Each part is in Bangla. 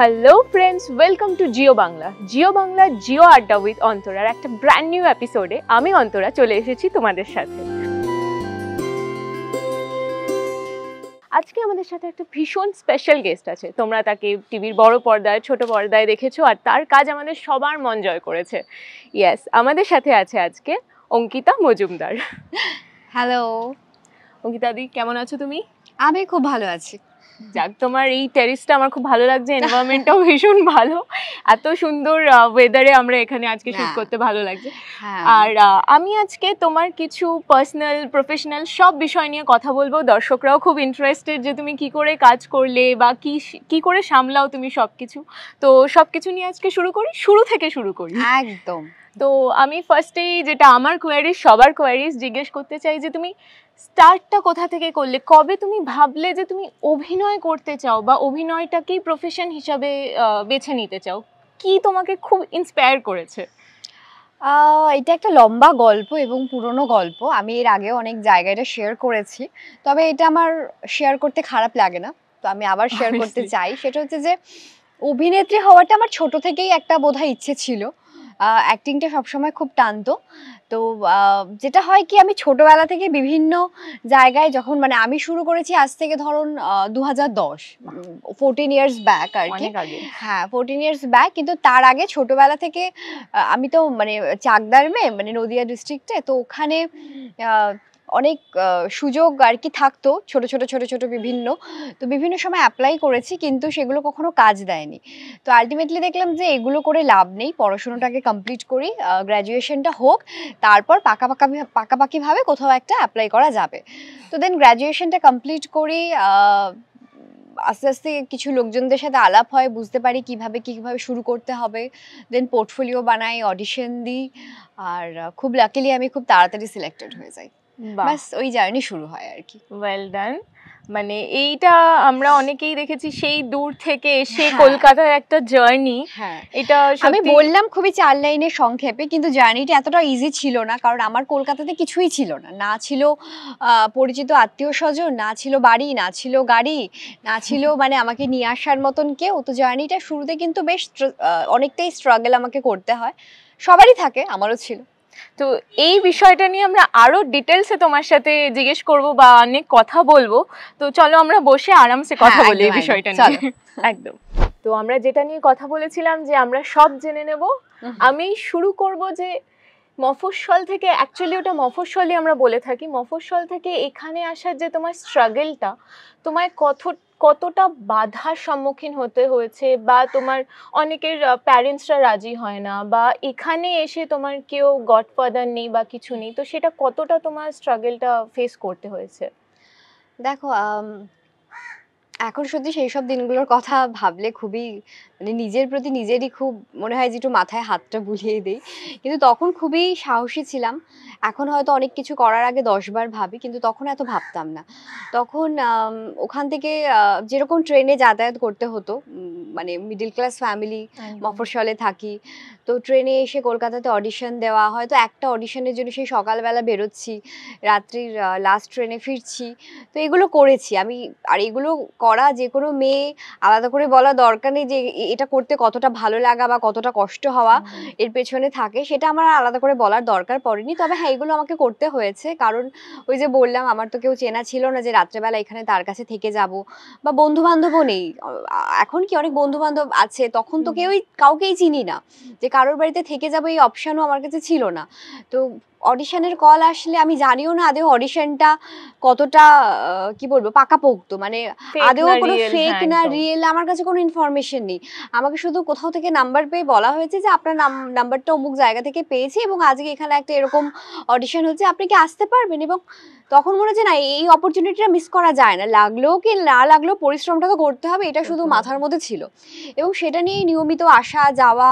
Hello friends welcome to Jio Bangla Jio Bangla Jio adda with অন্তরার একটা ব্র্যান্ড নিউ এপিসোডে আমি অন্তরা চলে এসেছি তোমাদের সাথে আজকে আমাদের সাথে একটা ভীষণ স্পেশাল গেস্ট আছে তোমরা তাকে টিভির বড় পর্দায় ছোট পর্দায় দেখেছো আর তার কাজ আমাদের সবার মন জয় করেছে ইয়াস আমাদের সাথে আছে আজকে অঙ্কিতা মজুমদার হ্যালো অঙ্কিতা দি কেমন আছো তুমি আমি খুব ভালো আছি যাক তোমার এই টেরিসটা আমার খুব ভালো লাগছে এনভায়রনমেন্টটাও ভীষণ ভালো এত সুন্দর ওয়েদারে আমরা এখানে আজকে শুট হ্যাঁ। করতে ভালো লাগছে হ্যাঁ। আর আমি আজকে তোমার কিছু পার্সোনাল প্রফেশনাল সব বিষয় নিয়ে কথা বলবো দর্শকরাও খুব ইন্টারেস্টেড যে তুমি কি করে কাজ করলে বা কি কি করে সামলাও তুমি সব কিছু তো সব কিছু নিয়ে আজকে শুরু করি শুরু থেকে শুরু করি একদম তো আমি ফার্স্টেই যেটা আমার কোয়ারিজ সবার কোয়ারিজ জিজ্ঞেস করতে চাই যে তুমি স্টার্টটা কোথা থেকে করলে কবে তুমি ভাবলে যে তুমি অভিনয় করতে চাও বা অভিনয়টাকেই প্রফেশন হিসাবে বেছে নিতে চাও কি তোমাকে খুব ইন্সপায়ার করেছে এটা একটা লম্বা গল্প এবং পুরনো গল্প আমি এর আগে অনেক জায়গায় এটা শেয়ার করেছি তবে এটা আমার শেয়ার করতে খারাপ লাগে না তো আমি আবার শেয়ার করতে চাই সেটা হচ্ছে যে অভিনেত্রী হওয়াটা আমার ছোট থেকেই একটা বোধহয় ইচ্ছে ছিল অ্যাক্টিংটা সবসময় খুব টানত তো যেটা হয় কি আমি ছোটবেলা থেকে বিভিন্ন জায়গায় যখন মানে আমি শুরু করেছি আজ থেকে ধরুন দু হাজার দশ ফোরটিন ইয়ার্স ব্যাক আর কি হ্যাঁ ফোরটিন ইয়ার্স ব্যাক কিন্তু তার আগে ছোটবেলা থেকে আমি তো মানে চাকদার মেয়ে মানে নদিয়া ডিস্ট্রিক্টে তো ওখানে অনেক সুযোগ আর কি থাকতো ছোট ছোট ছোট ছোট বিভিন্ন তো বিভিন্ন সময় অ্যাপ্লাই করেছি কিন্তু সেগুলো কখনো কাজ দেয়নি তো আলটিমেটলি দেখলাম যে এগুলো করে লাভ নেই পড়াশোনাটাকে কমপ্লিট করি গ্র্যাজুয়েশনটা হোক তারপর পাকা পাকা পাকাপাকিভাবে কোথাও একটা অ্যাপ্লাই করা যাবে তো দেন গ্র্যাজুয়েশনটা কমপ্লিট করি আস্তে আস্তে কিছু লোকজনদের সাথে আলাপ হয় বুঝতে পারি কিভাবে কিভাবে শুরু করতে হবে দেন পোর্টফোলিও বানাই অডিশন দিই আর খুব লাকিলি আমি খুব তাড়াতাড়ি সিলেক্টেড হয়ে যাই বাস ওই জার্নি শুরু হয় আর কি ওয়েল ডান মানে এইটা আমরা অনেকেই দেখেছি সেই দূর থেকে এসে হ্যাঁ। কলকাতার একটা জার্নি হ্যাঁ। এটা আমি বললাম খুবই চার লাইনে সংক্ষেপে কিন্তু জার্নিটা এতটা ইজি ছিল না কারণ আমার কলকাতাতে কিছুই ছিল না না ছিল পরিচিত আত্মীয় স্বজন না ছিল বাড়ি না ছিল গাড়ি না ছিল মানে আমাকে নিয়ে আসার মতন কেউ তো জার্নিটা শুরুতে কিন্তু বেশ অনেকটাই স্ট্রাগল আমাকে করতে হয় সবারই থাকে আমারও ছিল তো এই বিষয়টা নিয়ে আমরা আরো ডিটেলসে তোমার সাথে জিজ্ঞেস করব বা অনেক কথা বলবো তো চলো আমরা বসে আরামসে কথা হ্যাঁ, বলি এই বিষয়টা নিয়ে একদম তো আমরা যেটা নিয়ে কথা বলেছিলাম যে আমরা সব জেনে নেব আমি শুরু করব যে মফস্বল থেকে অ্যাকচুয়ালি ওটা মফস্বলই আমরা বলে থাকি মফস্বল থেকে এখানে আসার যে তোমার স্ট্রাগলটা তোমায় কত কতটা বাধার সম্মুখীন হতে হয়েছে বা তোমার অনেকের প্যারেন্টসরা রাজি হয় না বা এখানে এসে তোমার কেউ গডফাদার নেই বা কিছু নেই তো সেটা কতটা তোমার স্ট্রাগলটা ফেস করতে হয়েছে দেখো এখন সত্যি সেই সব দিনগুলোর কথা ভাবলে খুবই মানে নিজের প্রতি নিজেরই খুব মনে হয় যে একটু মাথায় হাতটা বুলিয়ে দেই কিন্তু তখন খুবই সাহসী ছিলাম এখন হয়তো অনেক কিছু করার আগে দশবার ভাবি কিন্তু তখন এত ভাবতাম না তখন ওখান থেকে যেরকম ট্রেনে যাতায়াত করতে হতো মানে মিডিল ক্লাস ফ্যামিলি মফস্বলে থাকি তো ট্রেনে এসে কলকাতাতে অডিশন দেওয়া হয়তো একটা অডিশনের জন্য সেই সকালবেলা বেরোচ্ছি রাত্রির লাস্ট ট্রেনে ফিরছি তো এগুলো করেছি আমি আর এগুলো করা যে কোনো মেয়ে আলাদা করে বলা দরকার নেই যে এটা করতে কতটা ভালো লাগা বা কতটা কষ্ট হওয়া এর পেছনে থাকে সেটা আমার আলাদা করে বলার দরকার পড়েনি তবে হ্যাঁ এগুলো আমাকে করতে হয়েছে কারণ ওই যে বললাম আমার তো কেউ চেনা ছিল না যে রাত্রেবেলা এখানে তার কাছে থেকে যাব বা বন্ধু বান্ধবও নেই এখন কি অনেক বন্ধু বান্ধব আছে তখন তো কেউই কাউকেই চিনি না যে কারোর বাড়িতে থেকে যাবো এই অপশানও আমার কাছে ছিল না তো অডিশনের কল আসলে আমি জানিও না আদেও অডিশনটা কতটা কি বলবো পাকা পোক্ত মানে আদেও কোনো ফেক হ্যাঁ, না রিয়েল আমার কাছে কোনো ইনফরমেশন নেই আমাকে শুধু কোথাও থেকে নাম্বার পেয়ে বলা হয়েছে যে আপনার নাম্বারটা অমুক জায়গা থেকে পেয়েছি এবং আজকে এখানে একটা এরকম অডিশন হচ্ছে আপনি কি আসতে পারবেন এবং তখন মনে হচ্ছে না এই অপরচুনিটিটা মিস করা যায় না লাগলেও কি না লাগলেও পরিশ্রমটা তো করতে হবে এটা শুধু মাথার মধ্যে ছিল এবং সেটা নিয়েই নিয়মিত আসা যাওয়া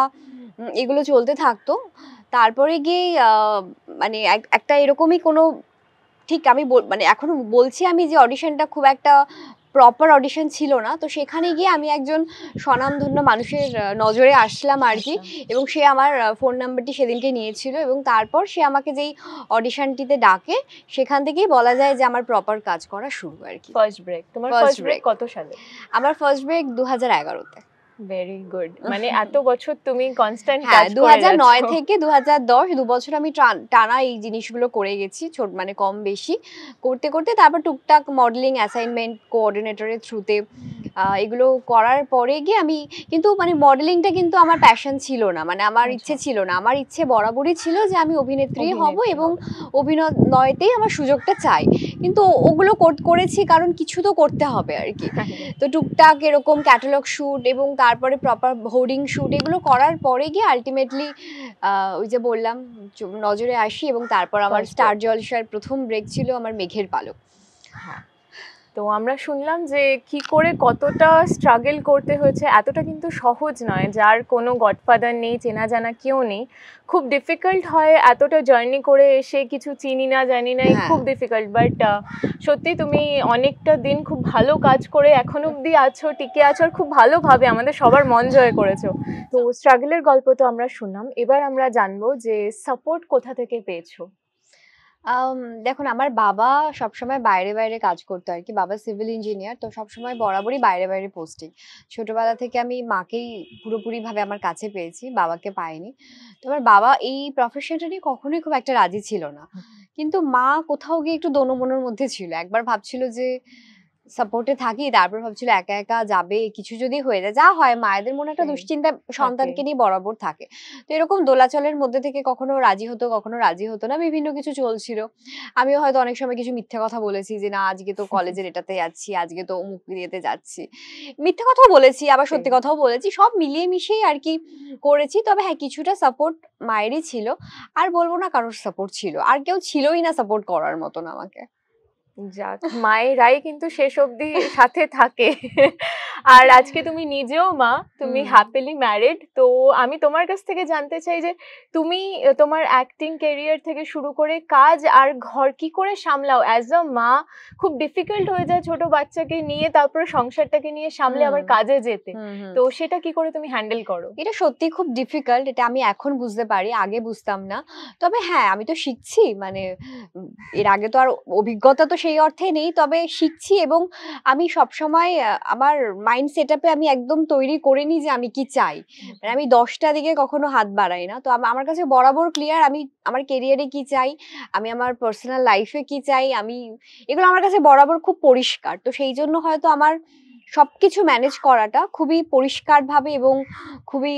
এগুলো চলতে থাকতো তারপরে গিয়ে মানে একটা এরকমই কোনো ঠিক আমি মানে এখন বলছি আমি যে অডিশনটা খুব একটা প্রপার অডিশন ছিল না তো সেখানে গিয়ে আমি একজন স্বনামধন্য মানুষের নজরে আসলাম আর কি আচ্ছা। এবং সে আমার ফোন নাম্বারটি সেদিনকে নিয়েছিল এবং তারপর সে আমাকে যেই অডিশনটিতে ডাকে সেখান থেকেই বলা যায় যে আমার প্রপার কাজ করা শুরু আর কি ফার্স্ট ব্রেক তোমার ফার্স্ট ব্রেক কত সালে আমার ফার্স্ট ব্রেক দু হাজার এগারোতে ভেরি গুড মানে এত বছর তুমি কনস্ট্যান্ট কাজ করে 2009 থেকে 2010 দু বছর আমি টানা এই জিনিসগুলো করে গেছি ছোট মানে কম বেশি করতে করতে তারপর টুকটাক মডেলিং অ্যাসাইনমেন্ট কোঅর্ডিনেটরের থ্রুতে এগুলো করার পরে গিয়ে আমি কিন্তু মানে মডেলিংটা কিন্তু আমার প্যাশন ছিল না মানে আমার আচ্ছা। ইচ্ছে ছিল না আমার ইচ্ছে বরাবরই ছিল যে আমি অভিনেত্রী হব এবং অভিনয়তেই আমার সুযোগটা চাই কিন্তু ওগুলো করেছি কারণ কিছু তো করতে হবে আর কি হ্যাঁ। তো টুকটাক এরকম ক্যাটালগ শ্যুট এবং তারপরে প্রপার হোর্ডিং শ্যুট এগুলো করার পরে গিয়ে আলটিমেটলি ওই যে বললাম নজরে আসি এবং তারপর আমার স্টার জলসার প্রথম ব্রেক ছিল আমার মেঘের পালক হ্যাঁ তো আমরা শুনলাম যে কি করে কতটা স্ট্রাগল করতে হয়েছে এতটা কিন্তু সহজ নয় যার কোনো গডফাদার নেই চেনা জানা কেউ নেই খুব ডিফিকাল্ট হয় এতটা জার্নি করে এসে কিছু চিনি না জানি না হ্যাঁ। খুব ডিফিকাল্ট বাট সত্যি তুমি অনেকটা দিন খুব ভালো কাজ করে এখন অবধি আছো টিকে আছো আর খুব ভালোভাবে আমাদের সবার মন জয় করেছো তো স্ট্রাগলের গল্প তো আমরা শুনলাম এবার আমরা জানবো যে সাপোর্ট কোথা থেকে পেয়েছো দেখুন আমার বাবা সবসময় বাইরে বাইরে কাজ করতো আর কি বাবা সিভিল ইঞ্জিনিয়ার তো সবসময় বরাবরই বাইরে বাইরে পোস্টিং ছোটবেলা থেকে আমি মাকেই পুরোপুরিভাবে আমার কাছে পেয়েছি বাবাকে পাইনি তো আমার বাবা এই প্রফেশনটা নিয়ে কখনোই খুব একটা রাজি ছিল না কিন্তু মা কোথাও গিয়ে একটু দোনমনের মধ্যে ছিল একবার ভাবছিল যে সাপোর্টে থাকি তারপর ভাবছিল একা একা যাবে কিছু যদি হয়ে যায় যা হয় মায়েদের মনে একটা দুশ্চিন্তা সন্তানকে নিয়ে বরাবর থাকে তো এরকম দোলাচলের মধ্যে থেকে কখনো রাজি হতো কখনো রাজি হতো না বিভিন্ন কিছু চলছিল আমিও হয়তো অনেক সময় কিছু মিথ্যে কথা বলেছি যে না আজকে তো কলেজের এটাতে যাচ্ছি আজকে তো অমুক ইয়েতে যাচ্ছি মিথ্যে কথাও বলেছি আবার সত্যি কথাও বলেছি সব মিলিয়ে মিশিয়ে আর কি করেছি তবে হ্যাঁ কিছুটা সাপোর্ট মায়েরই ছিল আর বলবো না কারোর সাপোর্ট ছিল আর কেউ ছিলই না সাপোর্ট করার মতন আমাকে যাক মায়েরাই কিন্তু শেষ অবধি সাথে থাকে আর আজকে তুমি নিজেও মা তুমি হ্যাপিলি ম্যারিড তো আমি তোমার কাছ থেকে জানতে চাই যে তুমি তোমার অ্যাক্টিং ক্যারিয়ার থেকে শুরু করে কাজ আর ঘর কি করে সামলাও অ্যাজ আ মা খুব ডিফিকাল্ট হয়ে যায় ছোট বাচ্চাকে নিয়ে তারপরে সংসারটাকে নিয়ে সামলে আবার কাজে যেতে তো সেটা কি করে তুমি হ্যান্ডেল করো এটা সত্যি খুব ডিফিকাল্ট এটা আমি এখন বুঝতে পারি আগে বুঝতাম না তবে হ্যাঁ আমি তো শিখছি মানে এর আগে তো আর অভিজ্ঞতা তো সেই অর্থে নেই তবে শিখছি এবং আমি সবসময় আমার মাইন্ড সেট আমি একদম তৈরি করে নিই যে আমি কি চাই মানে আমি দশটা দিকে কখনো হাত বাড়াই না তো আমার কাছে বরাবর ক্লিয়ার আমি আমার কেরিয়ারে কি চাই আমি আমার পার্সোনাল লাইফে কি চাই আমি এগুলো আমার কাছে বরাবর খুব পরিষ্কার তো সেই জন্য হয়তো আমার সবকিছু ম্যানেজ করাটা খুবই পরিষ্কারভাবে এবং খুবই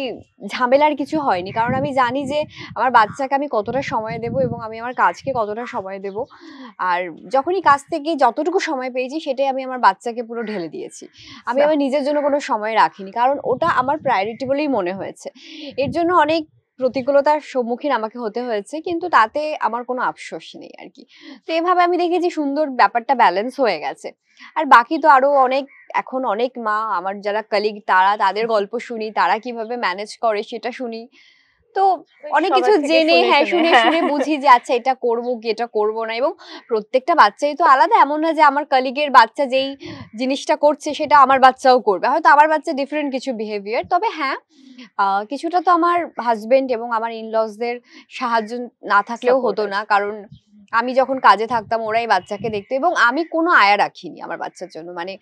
ঝামেলার কিছু হয়নি কারণ আমি জানি যে আমার বাচ্চাকে আমি কতটা সময় দেব এবং আমি আমার কাজকে কতটা সময় দেব আর যখনই কাজ থেকে যতটুকু সময় পেয়েছি সেটাই আমি আমার বাচ্চাকে পুরো ঢেলে দিয়েছি আমি আমার নিজের জন্য কোনো সময় রাখিনি কারণ ওটা আমার প্রায়োরিটি বলেই মনে হয়েছে এর জন্য অনেক প্রতিকূলতার সম্মুখীন আমাকে হতে হয়েছে কিন্তু তাতে আমার কোনো আফসোস নেই আর কি তো এভাবে আমি দেখেছি সুন্দর ব্যাপারটা ব্যালেন্স হয়ে গেছে আর বাকি তো আরো অনেক এখন অনেক মা আমার যারা কলিগ তারা তাদের গল্প শুনি তারা কিভাবে ম্যানেজ করে সেটা শুনি তো মানে অনেক কিছু জেনে হ্যাঁ শুনে শুনে বুঝি যে আচ্ছা এটা করব কি এটা করব না এবং প্রত্যেকটা বাচ্চাই তো আলাদা এমন না যে আমার কলিগের বাচ্চা যেই জিনিসটা করছে সেটা আমার বাচ্চাও করবে হয়তো আমার বাচ্চা ডিফারেন্ট কিছু বিহেভিয়ার তবে হ্যাঁ কিছুটা তো আমার হাজবেন্ড এবং আমার ইনলসদের সাহায্য না থাকলেও হতো না কারণ আমি যখন কাজে থাকতাম ওরাই বাচ্চাকে দেখতো এবং আমি কোনো আয়া রাখিনি আমার বাচ্চার জন্য মানে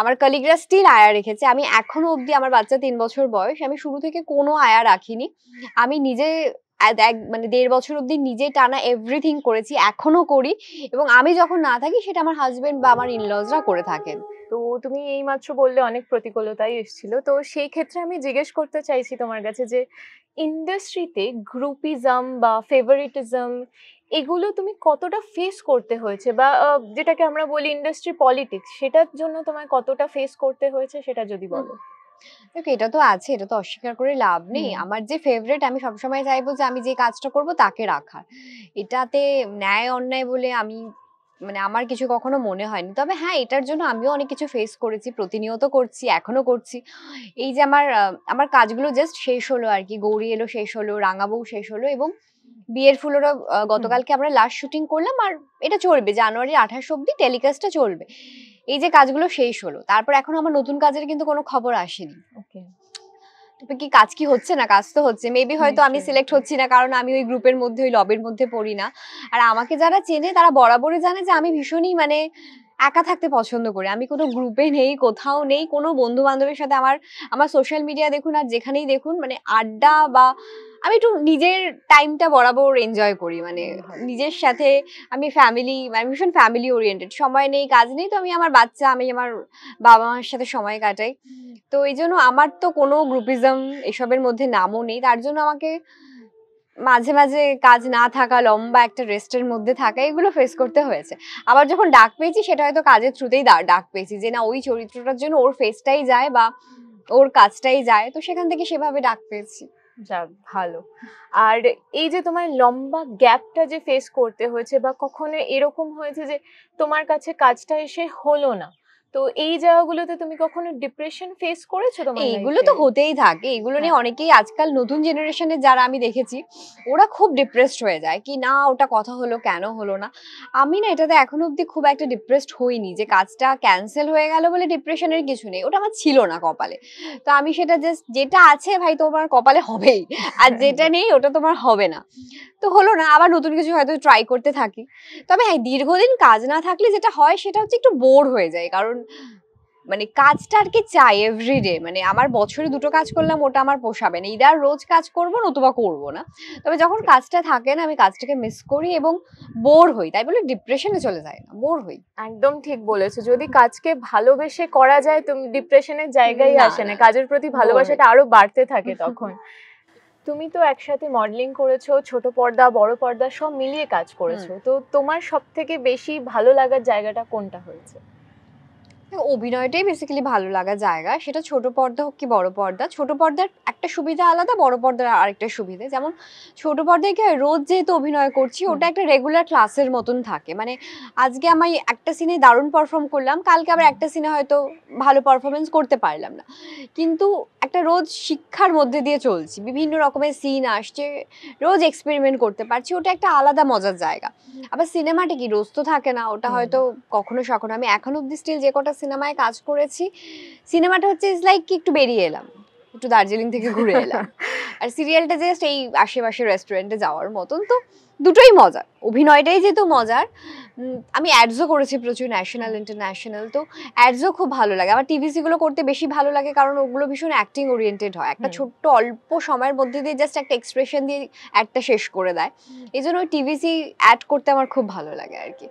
আমার কলিগরা স্টিল আয়া রেখেছে আমি এখনো অবধি আমার বাচ্চা তিন বছর বয়স আমি শুরু থেকে কোনো আয়া রাখিনি আমি নিজে এক মানে দেড় বছর অবধি নিজে টানা এভরিথিং করেছি এখনো করি এবং আমি যখন না থাকি সেটা আমার হাজবেন্ড বা আমার ইনলজরা করে থাকেন তো তুমি এই মাত্র বললে অনেক প্রতিকূলতাই এসেছিল তো সেই ক্ষেত্রে আমি জিজ্ঞেস করতে চাইছি তোমার কাছে যে ইন্ডাস্ট্রিতে গ্রুপিজম বা ফেভারিটিজম এগুলো তুমি কতটা ফেস করতে হয়েছে বা যেটাকে আমরা বলি ইন্ডাস্ট্রি পলিটিক্স সেটার জন্য তোমায় কতটা ফেস করতে হয়েছে সেটা যদি বলো এটা তো আছে এটা তো অস্বীকার করে লাভ নেই আমার যে ফেভারেট আমি সবসময় চাইবো যে আমি যে কাজটা করব তাকে রাখার এটাতে ন্যায় অন্যায় বলে আমি মানে আমার কিছু কখনো মনে হয়নি তবে হ্যাঁ এটার জন্য আমিও অনেক কিছু ফেস করেছি প্রতিনিয়ত করছি এখনো করছি এই যে আমার আমার কাজগুলো জাস্ট শেষ হলো আর কি গৌরী এলো শেষ হলো রাঙাবউ শেষ হলো এবং বিয়ের ফুলেরও গতকালকে আমরা লাস্ট শুটিং করলাম আর এটা চলবে জানুয়ারির আঠাশ অব্দি টেলিকাস্টটা চলবে এই যে কাজগুলো শেষ হলো তারপর এখন আমার নতুন কাজের কিন্তু কোনো খবর আসেনি ওকে তবে কি কাজ কি হচ্ছে না কাজ তো হচ্ছে মেবি হয়তো আমি সিলেক্ট হচ্ছি না কারণ আমি ওই গ্রুপের মধ্যে ওই লবের মধ্যে পড়ি না আর আমাকে যারা চেনে তারা বরাবরই জানে যে আমি ভীষণই মানে একা থাকতে পছন্দ করি আমি কোনো গ্রুপে নেই কোথাও নেই কোনো বন্ধু বান্ধবের সাথে আমার আমার সোশ্যাল মিডিয়া দেখুন আর যেখানেই দেখুন মানে আড্ডা বা আমি একটু নিজের টাইমটা বরাবর এনজয় করি মানে নিজের সাথে আমি ফ্যামিলি মানে ভীষণ ফ্যামিলি ওরিয়েন্টেড সময় নেই কাজ নেই তো আমি আমার বাচ্চা আমি আমার বাবা মার সাথে সময় কাটাই তো এই জন্য আমার তো কোনো গ্রুপিজম এসবের মধ্যে নামও নেই তার জন্য আমাকে মাঝে মাঝে কাজ না থাকা লম্বা একটা রেস্টের মধ্যে থাকা এগুলো ফেস করতে হয়েছে আবার যখন ডাক পেয়েছি সেটা হয়তো কাজের থ্রুতেই ডাক পেয়েছি যে না ওই চরিত্রটার জন্য ওর ফেসটাই যায় বা ওর কাজটাই যায় তো সেখান থেকে সেভাবে ডাক পেয়েছি যা ভালো আর এই যে তোমার লম্বা গ্যাপটা যে ফেস করতে হয়েছে বা কখনো এরকম হয়েছে যে তোমার কাছে কাজটা এসে হলো না তো এই জায়গাগুলোতে তুমি কখনো ডিপ্রেশন ফেস করেছো তোমার এইগুলো তো হতেই থাকে এগুলো নিয়ে হ্যাঁ। অনেকেই আজকাল নতুন জেনারেশনে যারা আমি দেখেছি ওরা খুব ডিপ্রেসড হয়ে যায় কি না ওটা কথা হলো কেন হলো না আমি না এটাতে এখনো অবধি খুব একটা ডিপ্রেসড হইনি যে কাজটা ক্যান্সেল হয়ে গেল বলে ডিপ্রেশনের কিছু নেই ওটা আমার ছিল না কপালে তো আমি সেটা জাস্ট যেটা আছে ভাই তোমার কপালে হবেই আর হ্যাঁ। যেটা নেই ওটা তোমার হবে না তো হলো না আবার নতুন কিছু হয়তো ট্রাই করতে থাকি তবে হ্যাঁ দীর্ঘদিন কাজ না থাকলে যেটা হয় সেটা হচ্ছে একটু বোর হয়ে যায় কারণ মানে কাজটা আর কি চাই এভরিডে মানে আমার বছরে দুটো কাজ করলাম ওটা আমার পোষাবে না ইদার রোজ কাজ করব নতুবা করব না তবে যখন কাজটা থাকে না আমি কাজটাকে মিস করি এবং বোর হই তাই বলে ডিপ্রেশনে চলে যায় না বোর হই একদম ঠিক বলেছো যদি কাজকে ভালোবেসে করা যায় তুমি ডিপ্রেশনের জায়গায় আসে না কাজের প্রতি ভালোবাসাটা আরো বাড়তে থাকে তখন তুমি তো একসাথে মডেলিং করেছো ছোট পর্দা বড় পর্দা সব মিলিয়ে কাজ করেছো তো তোমার সব থেকে বেশি ভালো লাগার জায়গাটা কোনটা হয়েছে হ্যাঁ, অভিনয়টাই বেসিক্যালি ভালো লাগা জায়গা সেটা ছোট পর্দা হোক কি বড় পর্দা ছোট পর্দার একটা সুবিধা আলাদা বড় পর্দার আরেকটা সুবিধা যেমন ছোট পর্দায় কি হয় রোজ যেহেতু অভিনয় করছি ওটা একটা রেগুলার ক্লাসের মতন থাকে মানে আজকে আমি একটা সিনে দারুণ পারফর্ম করলাম কালকে আবার একটা সিনে হয়তো ভালো পারফরমেন্স করতে পারলাম না কিন্তু একটা রোজ শিক্ষার মধ্যে দিয়ে চলছি বিভিন্ন রকমের সিন আসছে রোজ এক্সপেরিমেন্ট করতে পারছি ওটা একটা আলাদা মজার জায়গা আবার সিনেমাটা কি রোজ তো থাকে না ওটা হয়তো কখনো সখনো আমি এখন অব্দি স্টিল যে কটা সিনেমায় কাজ করেছি সিনেমাটা হচ্ছে ইজ লাইক কি একটু বেরিয়ে এলাম একটু দার্জিলিং থেকে ঘুরে এলাম আর সিরিয়ালটা জাস্ট এই আশেপাশে রেস্টুরেন্টে যাওয়ার মতন তো দুটোই মজার অভিনয়টাই যেহেতু মজার আমি অ্যাডসও করেছি প্রচুর ন্যাশনাল ইন্টারন্যাশনাল তো অ্যাডসও খুব ভালো লাগে আমার টিভিসিগুলো করতে বেশি ভালো লাগে কারণ ওগুলো ভীষণ অ্যাক্টিং ওরিয়েন্টেড হয় একটা ছোট্ট অল্প সময়ের মধ্যে দিয়ে জাস্ট একটা এক্সপ্রেশন দিয়ে অ্যাডটা শেষ করে দেয় এই জন্য ওই টিভিসি অ্যাড করতে আমার খুব ভালো লাগে আর কি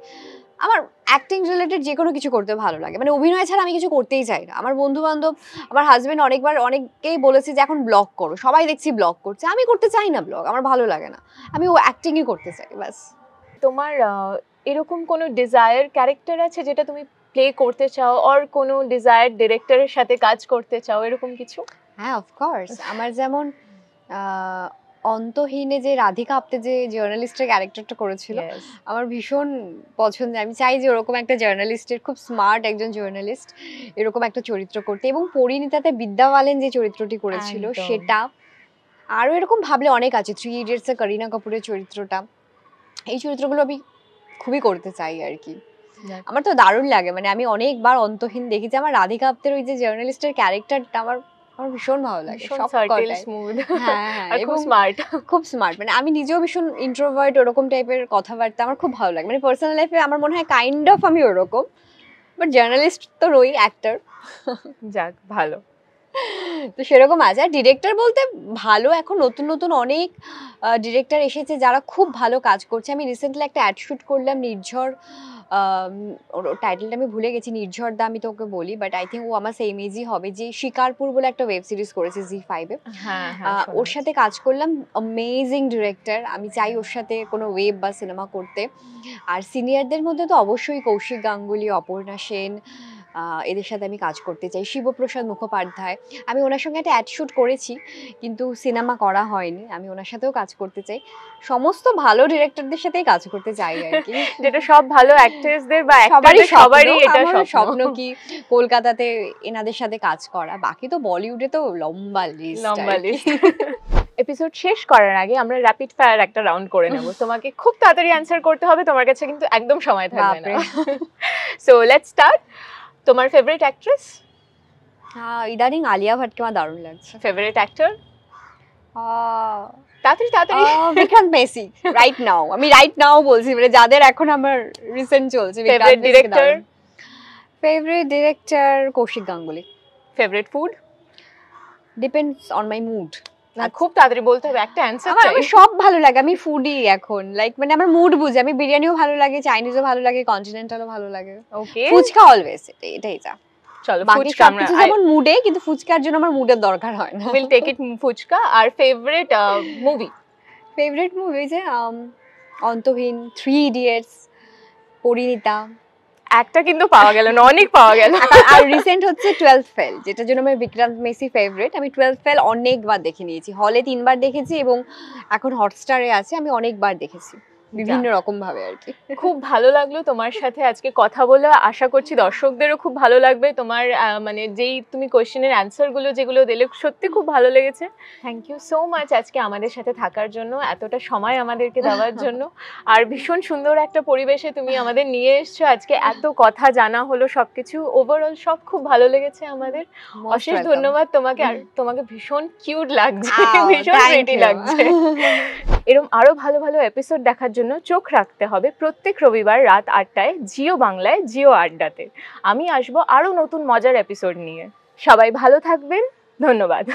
আমার অ্যাক্টিং রিলেটেড যে কোনো কিছু করতে ভালো লাগে মানে অভিনয় ছাড়া আমি কিছু করতেই চাই না আমার বন্ধু বান্ধব আমার হাজব্যান্ড অনেকবার অনেককেই বলেছে যে এখন ব্লগ করো সবাই দেখছি ব্লগ করছে আমি করতে চাই না ব্লগ আমার ভালো লাগে না আমি ও অ্যাক্টিংই করতে চাই ব্যাস তোমার এরকম কোনো ডিজায়ার ক্যারেক্টার আছে যেটা তুমি প্লে করতে চাও আর কোনো ডিজায়ার ডিরেক্টরের সাথে কাজ করতে চাও এরকম কিছু হ্যাঁ অফকোর্স আমার যেমন অন্তহীনে যে রাধিকা আপতে যে জার্নালিস্টের ক্যারেক্টারটা করেছিল আমার ভীষণ পছন্দ আমি চাই যে ওরকম একটা জার্নালিস্টের খুব স্মার্ট একজন জার্নালিস্ট এরকম একটা চরিত্র করতে এবং পরিণীতাতে বিদ্যা বালেন যে চরিত্রটি করেছিল সেটা আরও এরকম ভাবলে অনেক আছে থ্রি ইডিয়টসে করিনা কাপুরের চরিত্রটা এই চরিত্রগুলো আমি খুবই করতে চাই আর কি আমার তো দারুণ লাগে মানে আমি অনেকবার অন্তহীন দেখেছি আমার রাধিকা আপ্তের ওই যে জার্নালিস্টের ক্যারেক্টারটা আমার আমার ভীষণ ভালো লাগে হ্যাঁ, হ্যাঁ, হ্যাঁ, খুব স্মার্ট খুব স্মার্ট মানে আমি নিজেও ভীষণ ইন্ট্রোভার্ট ওরকম টাইপের কথাবার্তা আমার খুব ভালো লাগে মানে পার্সোনাল লাইফে আমার মনে হয় কাইন্ড অফ আমি ওরকম বাট জার্নালিস্ট তো রই অ্যাক্টার যাক ভালো তো সেরকম আছে আর ডিরেক্টর বলতে ভালো এখন নতুন নতুন অনেক ডিরেক্টর এসেছে যারা খুব ভালো কাজ করছে আমি রিসেন্টলি একটা অ্যাড শ্যুট করলাম নির্ঝর টাইটেলটা আমি ভুলে গেছি নির্ঝর দা আমি তোকে বলি বাট আই থিঙ্ক ও আমার সেম এজই হবে যে শিকারপুর বলে একটা ওয়েব সিরিজ করেছে জি ফাইভে হ্যাঁ, হ্যাঁ, ওর সাথে কাজ করলাম অ্যামেজিং ডিরেক্টর আমি চাই ওর সাথে কোনো ওয়েব বা সিনেমা করতে আর সিনিয়রদের মধ্যে তো অবশ্যই কৌশিক গাঙ্গুলি অপর্ণা সেন এদের সাথে আমি কাজ করতে চাই শিবপ্রসাদ মুখোপাধ্যায় আমি ওনার সঙ্গে একটা শ্যুট করেছি কিন্তু সিনেমা করা হয়নি আমি ওনার সাথেও কাজ করতে চাই সমস্ত ভালো ডিরেক্টরদের সাথেই কাজ করতে চাই আর কি যেটা সব ভালো অ্যাক্ট্রেসদের বা সবারই সবারই এটা স্বপ্ন কি কলকাতাতে এনাদের সাথে কাজ করা বাকি তো বলিউডে তো লম্বা লিস্ট লম্বা লিস্ট এপিসোড শেষ করার আগে আমরা র্যাপিড ফায়ার একটা রাউন্ড করে নেব তোমাকে খুব তাড়াতাড়ি অ্যানসার করতে হবে তোমার কাছে কিন্তু একদম সময় থাকবে না সো লেটস স্টার্ট তোমার ফেভারিট অ্যাক্ট্রেস ইদানিং আলিয়া ভাটকে আমার দারুণ লাগছে ফেভারিট অ্যাক্টর তাড়াতাড়ি তাড়াতাড়ি বিক্রান্ত মেসি রাইট নাও আমি রাইট নাও বলছি মানে যাদের এখন আমার রিসেন্ট চলছে favourite director favourite director Kaushik Ganguly favourite food depends on my mood খুব তাড়াতাড়ি বলতে হবে একটা অ্যানসার আমার আমার সব ভালো লাগে আমি ফুডি এখন লাইক মানে আমার মুড বুঝে আমি বিরিয়ানিও ভালো লাগে চাইনিজও ভালো লাগে কন্টিনেন্টালও ভালো লাগে ওকে ফুচকা অলওয়েজ এটাই যা চলো ফুচকা আমরা যেমন মুডে কিন্তু ফুচকার জন্য আমার মুডের দরকার হয় না উইল টেক ইট ফুচকা আর ফেভারিট মুভি ফেভারিট মুভি যে um, Antaheen three idiots Parineeta একটা কিন্তু পাওয়া গেল না অনেক পাওয়া গেল আর রিসেন্ট হচ্ছে টুয়েলভ ফেল যেটার জন্য আমি বিক্রান্ত মেসি ফেভারিট আমি টুয়েলভ ফেল অনেকবার দেখে নিয়েছি হলে তিনবার দেখেছি এবং এখন হটস্টারে আছে আমি অনেকবার দেখেছি বিভিন্ন রকম ভাবে আর কি খুব ভালো লাগলো তোমার সাথে আজকে কথা বলে আশা করছি দর্শকদেরও খুব ভালো লাগবে তোমার মানে যেই তুমি কোয়েশ্চেনের অ্যান্সার গুলো যেগুলো দিলে সত্যি খুব ভালো লেগেছে থ্যাংক ইউ সো মাচ আজকে আমাদের সাথে থাকার জন্য এতটা সময় আমাদেরকে দেওয়ার জন্য আর ভীষণ সুন্দর একটা পরিবেশে তুমি আমাদের নিয়ে এসছো আজকে এত কথা জানা হলো সবকিছু ওভারঅল সব খুব ভালো লেগেছে আমাদের অশেষ ধন্যবাদ তোমাকে আর তোমাকে ভীষণ কিউট লাগছে oh, ভীষণ প্রিটি লাগছে এরম আরও ভালো ভালো এপিসোড দেখার জন্য চোখ রাখতে হবে প্রত্যেক রবিবার রাত আটটায় জিও বাংলায় জিও আড্ডাতে আমি আসবো আরও নতুন মজার এপিসোড নিয়ে সবাই ভালো থাকবেন ধন্যবাদ